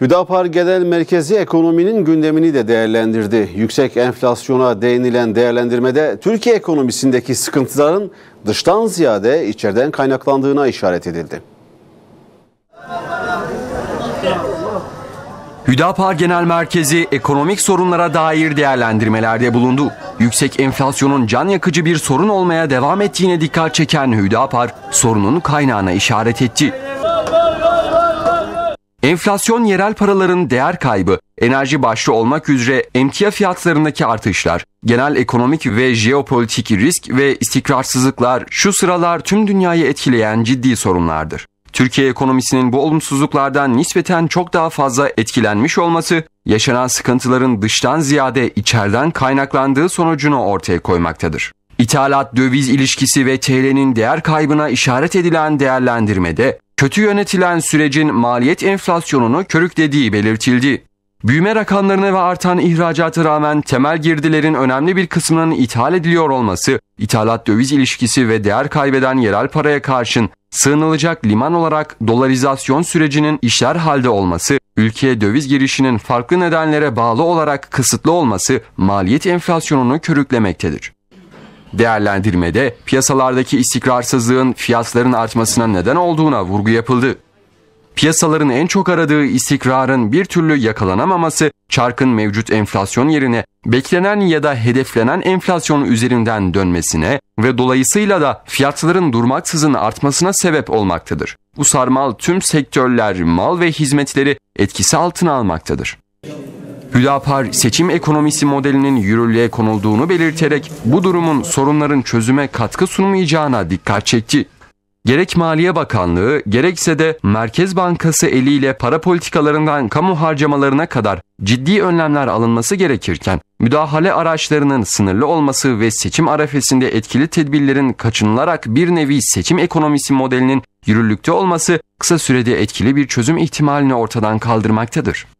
Hüdapar Genel Merkezi ekonominin gündemini de değerlendirdi. Yüksek enflasyona değinilen değerlendirmede Türkiye ekonomisindeki sıkıntıların dıştan ziyade içeriden kaynaklandığına işaret edildi. Hüdapar Genel Merkezi ekonomik sorunlara dair değerlendirmelerde bulundu. Yüksek enflasyonun can yakıcı bir sorun olmaya devam ettiğine dikkat çeken Hüdapar sorunun kaynağına işaret etti. Enflasyon yerel paraların değer kaybı, enerji başlı olmak üzere emtia fiyatlarındaki artışlar, genel ekonomik ve jeopolitik risk ve istikrarsızlıklar şu sıralar tüm dünyayı etkileyen ciddi sorunlardır. Türkiye ekonomisinin bu olumsuzluklardan nispeten çok daha fazla etkilenmiş olması, yaşanan sıkıntıların dıştan ziyade içeriden kaynaklandığı sonucunu ortaya koymaktadır. İthalat döviz ilişkisi ve TL'nin değer kaybına işaret edilen değerlendirmede kötü yönetilen sürecin maliyet enflasyonunu körüklediği belirtildi. Büyüme rakamlarına ve artan ihracata rağmen temel girdilerin önemli bir kısmının ithal ediliyor olması, ithalat döviz ilişkisi ve değer kaybeden yerel paraya karşın sığınılacak liman olarak dolarizasyon sürecinin işler halde olması, ülkeye döviz girişinin farklı nedenlere bağlı olarak kısıtlı olması maliyet enflasyonunu körüklemektedir. Değerlendirmede piyasalardaki istikrarsızlığın fiyatların artmasına neden olduğuna vurgu yapıldı. Piyasaların en çok aradığı istikrarın bir türlü yakalanamaması çarkın mevcut enflasyon yerine beklenen ya da hedeflenen enflasyon üzerinden dönmesine ve dolayısıyla da fiyatların durmaksızın artmasına sebep olmaktadır. Bu sarmal tüm sektörler, mal ve hizmetleri etkisi altına almaktadır. Hüdapar seçim ekonomisi modelinin yürürlüğe konulduğunu belirterek bu durumun sorunların çözüme katkı sunmayacağına dikkat çekti. Gerek Maliye Bakanlığı gerekse de Merkez Bankası eliyle para politikalarından kamu harcamalarına kadar ciddi önlemler alınması gerekirken müdahale araçlarının sınırlı olması ve seçim arafesinde etkili tedbirlerin kaçınılarak bir nevi seçim ekonomisi modelinin yürürlükte olması kısa sürede etkili bir çözüm ihtimalini ortadan kaldırmaktadır.